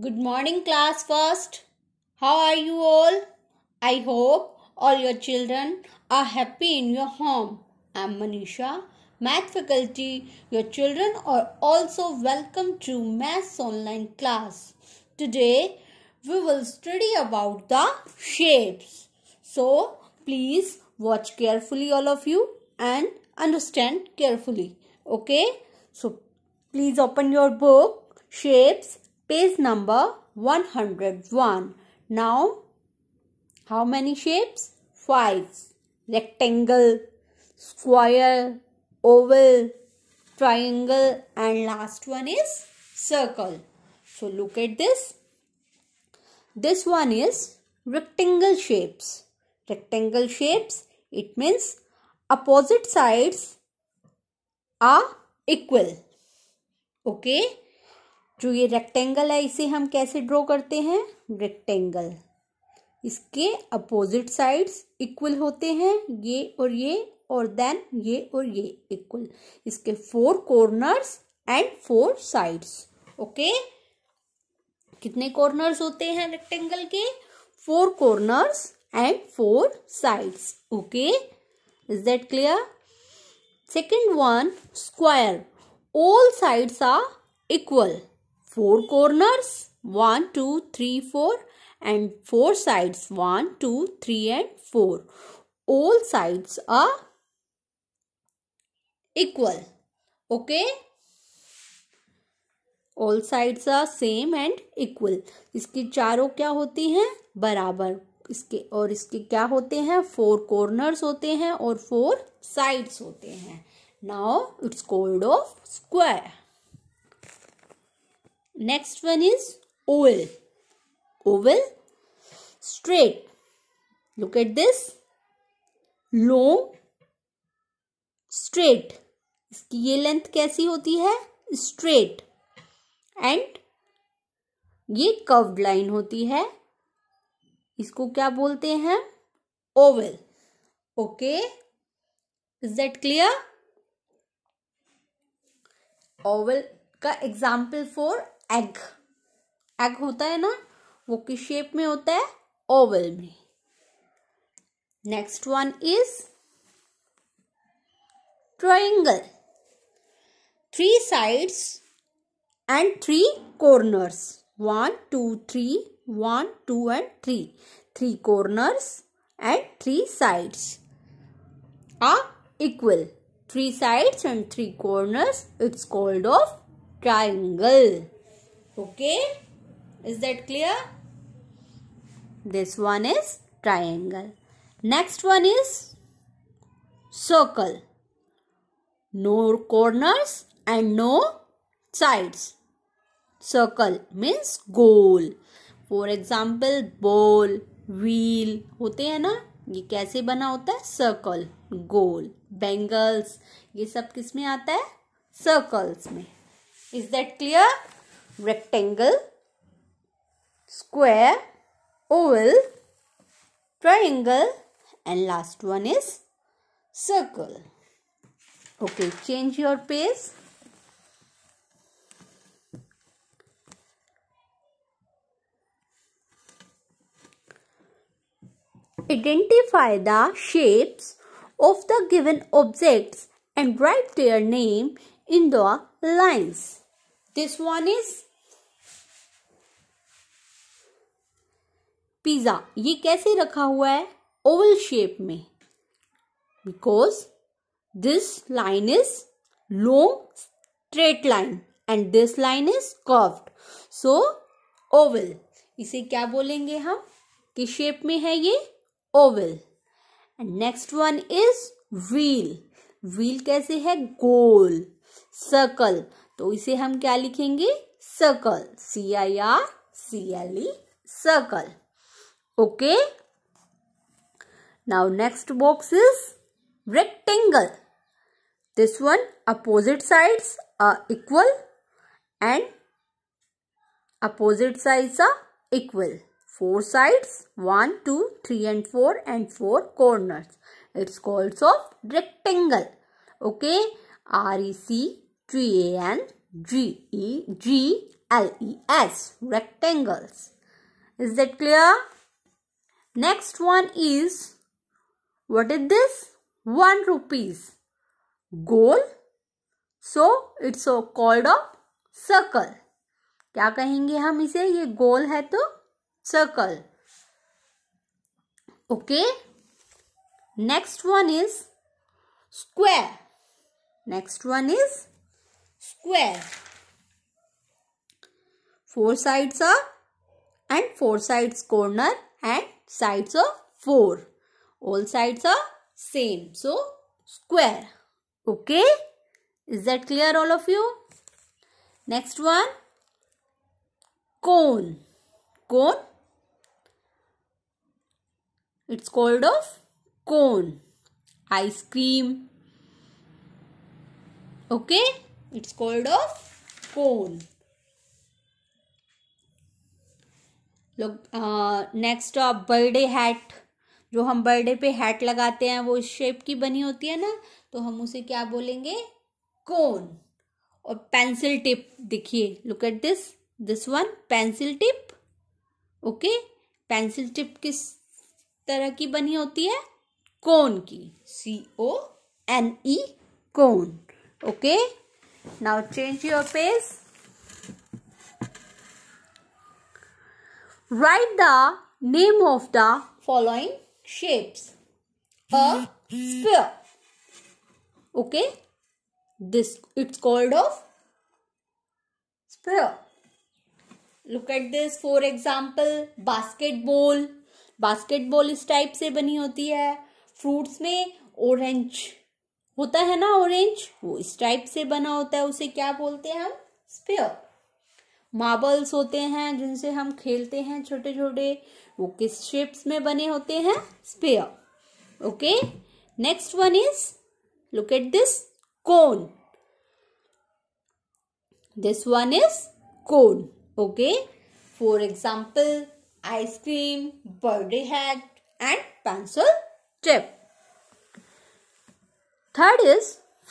Good morning, class. First, how are you all? I hope all your children are happy in your home. I'm Manisha, math faculty. Your children are also welcome to Math online class. Today, we will study about the shapes. So, please watch carefully, all of you, and understand carefully. Okay? So, please open your book, Shapes page number 101. Now, how many shapes? Five. Rectangle, square, oval, triangle and last one is circle. So, look at this. This one is rectangle shapes. Rectangle shapes, it means opposite sides are equal. Okay. जो ये rectangle है इसे हम कैसे draw करते हैं rectangle इसके opposite sides equal होते हैं ये और ये और देन ये और ये इक्वल इसके four corners and four sides okay कितने कॉर्नर्स होते हैं रेक्टेंगल के four corners and four sides okay is that clear second one square all sides are equal four corners 1 2 3 4 and four sides 1 2 3 and 4 all sides are equal okay all sides are same and equal इसकी चारों क्या होती हैं बराबर इसके और इसके क्या होते हैं फोर कॉर्नर्स होते हैं और फोर साइड्स होते हैं now it's called of square next one is oval oval straight look at this long straight इसकी ये लेंथ कैसी होती है स्ट्रेट एंड ये कर्व लाइन होती है इसको क्या बोलते हैं oval okay is that clear oval का एग्जाम्पल फॉर एग एग होता है ना वो किस शेप में होता है ओवल में next one is triangle three sides and three corners one two three one two and three three corners and three sides are equal three sides and three corners it's called of triangle okay is that clear this one is triangle next one is circle no corners and no sides circle means गोल for example ball wheel होते हैं ना ये कैसे बना होता है circle गोल bangles ये सब किस में आता है सर्कल्स में is that clear rectangle, square, oval, triangle and last one is circle. Okay, change your pace. Identify the shapes of the given objects and write their name in the lines. This one is pizza ये कैसे रखा हुआ है oval shape में because this line is long straight line and this line is curved so oval इसे क्या बोलेंगे हम किस शेप में है ये oval and next one is wheel wheel कैसे है गोल सर्कल तो इसे हम क्या लिखेंगे circle C I R C L E circle okay now next box is rectangle this one opposite side are equal and opposite sides are equal four sides one two three and four and four corner it's calls of rectangle okay R E C G A N G E G L E S rectangles. Is that clear? Next one is what is this? 1 rupees. Goal. So it's so called a circle. क्या कहेंगे हम इसे ये गोल है तो circle okay next one is square next one is square. Four sides are and four sides corner and sides are four. All sides are same. So square. Okay. Is that clear all of you? Next one. Cone. Cone. It's called of cone. Ice cream. Okay. It's called a cone लोग next आप birthday hat जो हम birthday पे hat लगाते हैं वो इस shape की बनी होती है ना तो हम उसे क्या बोलेंगे कोन और पेंसिल टिप देखिए look at this this one pencil tip okay pencil tip किस तरह की बनी होती है कोन की C O N E cone okay now change your pace write the name of the following shapes a sphere okay this it's called of sphere look at this for example basketball basketball is type se bani hoti hai fruits mein orange होता है ना orange वो इस type से बना होता है उसे क्या बोलते हैं हम स्पेयर मार्बल्स होते हैं जिनसे हम खेलते हैं छोटे छोटे वो किस शेप्स में बने होते हैं स्पेयर okay next one is look at this cone this one is cone okay for example ice cream birthday hat and pencil tip third is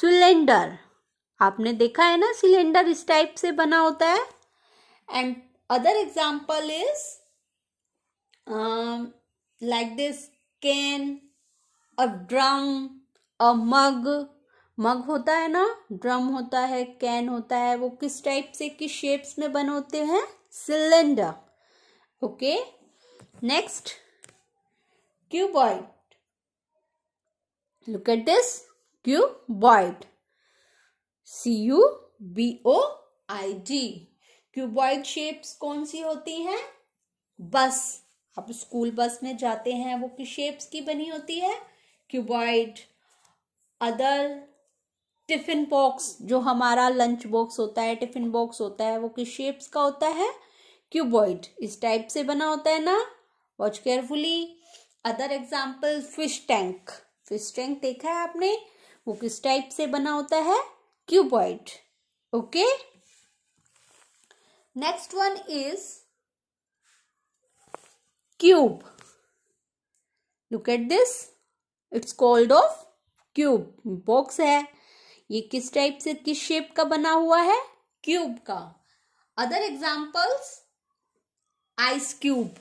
cylinder आपने देखा है ना सिलेंडर इस टाइप से बना होता है and other example is like this can a drum a mug mug होता है ना ड्रम होता है कैन होता है वो किस टाइप से किस शेप्स में बने होते हैं cylinder okay next cuboid look at this cuboid C U B O I D cuboid shapes कौन सी होती हैं बस आप स्कूल बस में जाते हैं वो किस शेप्स की बनी होती है क्यूबॉइड अदर टिफिन बॉक्स जो हमारा लंच बॉक्स होता है टिफिन बॉक्स होता है वो किस शेप्स का होता है क्यूबॉइड इस टाइप से बना होता है ना watch carefully other example fish tank fish tank देखा है आपने वो किस टाइप से बना होता है cuboid okay next one is cube look at this it's called of cube box है ये किस टाइप से किस शेप का बना हुआ है क्यूब का other examples ice cube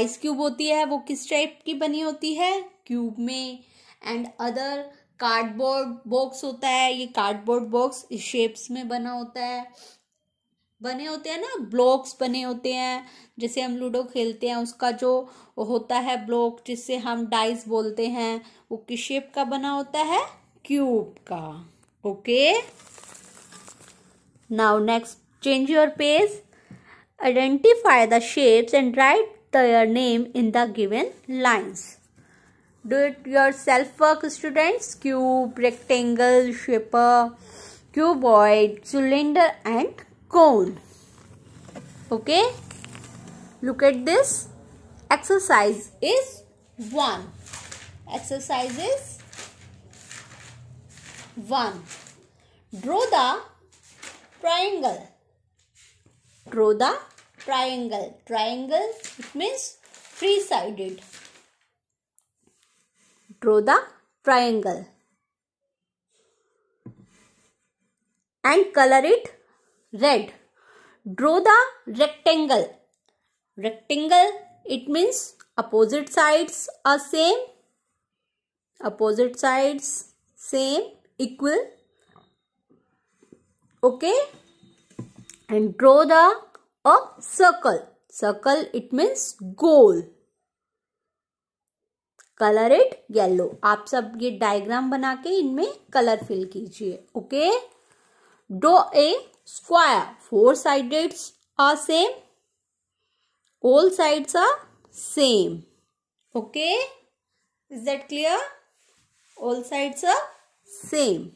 ice cube होती है वो किस टाइप की बनी होती है क्यूब में एंड अदर कार्डबोर्ड बॉक्स होता है ये कार्डबोर्ड बॉक्स शेप्स में बना होता है बने होते हैं ना ब्लॉक्स बने होते हैं जैसे हम लूडो खेलते हैं उसका जो होता है ब्लॉक जिससे हम डाइस बोलते हैं वो किस शेप का बना होता है क्यूब का okay now next change your page identify the shapes and write the name in the given lines do it yourself work students cube rectangle shaper cuboid cylinder and cone okay look at this exercise is 1 exercise is 1 draw the triangle draw the triangle triangle it means three sided Draw the triangle and color it red. Draw the rectangle. Rectangle, it means opposite sides are same. Opposite sides same, equal. Okay. And draw the a circle. Circle, it means goal. Colour it yellow आप सब ये diagram बना के इनमें colour fill कीजिए okay do a square four sided are same all side are same okay is that clear all side are same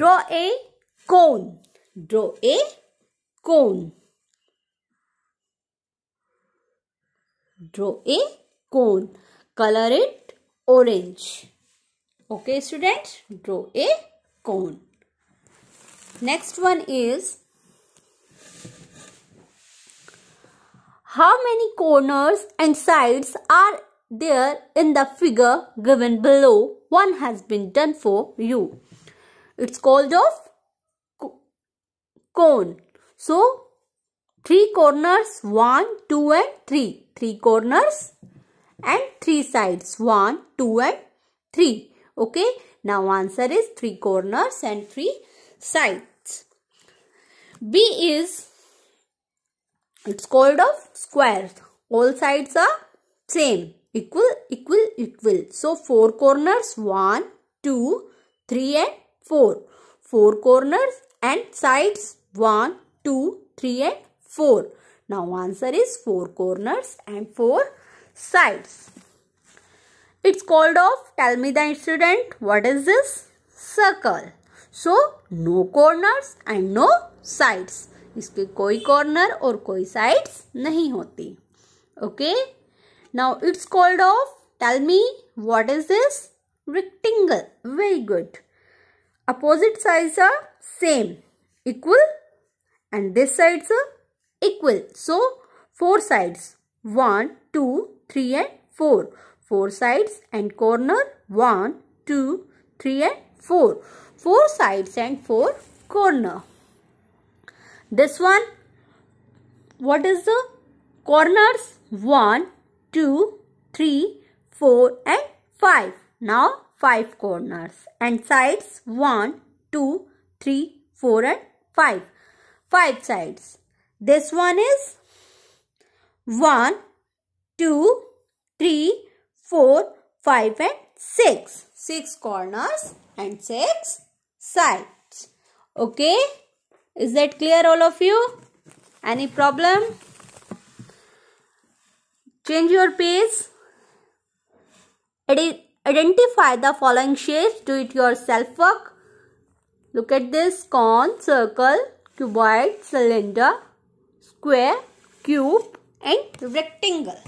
draw a cone draw a cone. Draw a cone. Color it orange. Okay, students, draw a cone. Next one is How many corners and sides are there in the figure given below? One has been done for you. It's called a cone. So, three corners, 1, 2 and 3. Three corners and three sides, 1, 2 and 3. Okay, now answer is three corners and three sides. B is, it's called of square. All sides are same, equal, equal, equal. So, four corners, 1, 2, 3 and 4. 4 corners and sides 1, 2, 3 and 4. Now answer is 4 corners and 4 sides. It's called off. Tell me the student what is this? Circle. So no corners and no sides. इसके कोई corner और कोई sides नहीं होती Okay. Now it's called of Tell me, what is this rectangle. Very good. Opposite sides are same. Equal and this side's equal. So, 4 sides. 1, 2, 3 and 4. 4 sides and corner 1, 2, 3 and 4. 4 sides and 4 corner. This one, what is the corners? 1, 2, 3, 4 and 5. Now 5 corners and sides 1, 2, 3, 4 and 5 five sides. This one is 1, 2, 3, 4, 5 and 6. 6 corners and 6 sides. Okay. Is that clear all of you? Any problem? Change your pace. Identify the following shapes. Do it yourself work. Look at this. Cone, circle, cuboid, cylinder, square, cube and rectangle.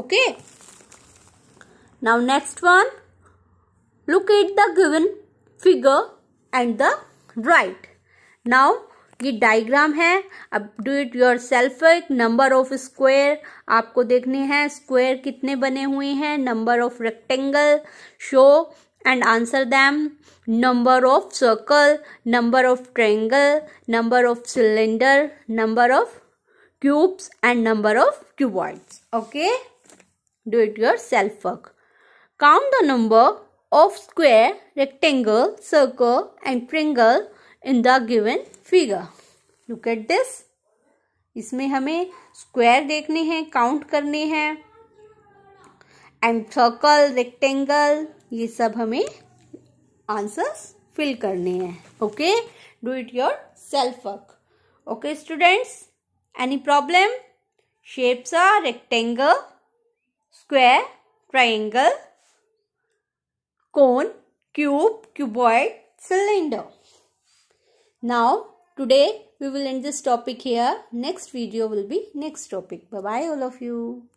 Okay. Now next one. Look at the given figure and the right. Now ये diagram है अब do it yourself एक number of square आपको देखने हैं square कितने बने हुए हैं number of rectangle show and answer them number of circle number of triangle number of cylinder number of cubes and number of cuboids okay do it yourself work count the number of square rectangle circle and triangle in the given figure look at this इसमें हमें square देखने हैं count करने हैं and circle rectangle ये सब हमें answers fill करने हैं okay do it yourself work okay students any problem shapes are rectangle square triangle cone cube cuboid cylinder now today we will end this topic here next video will be next topic bye all of you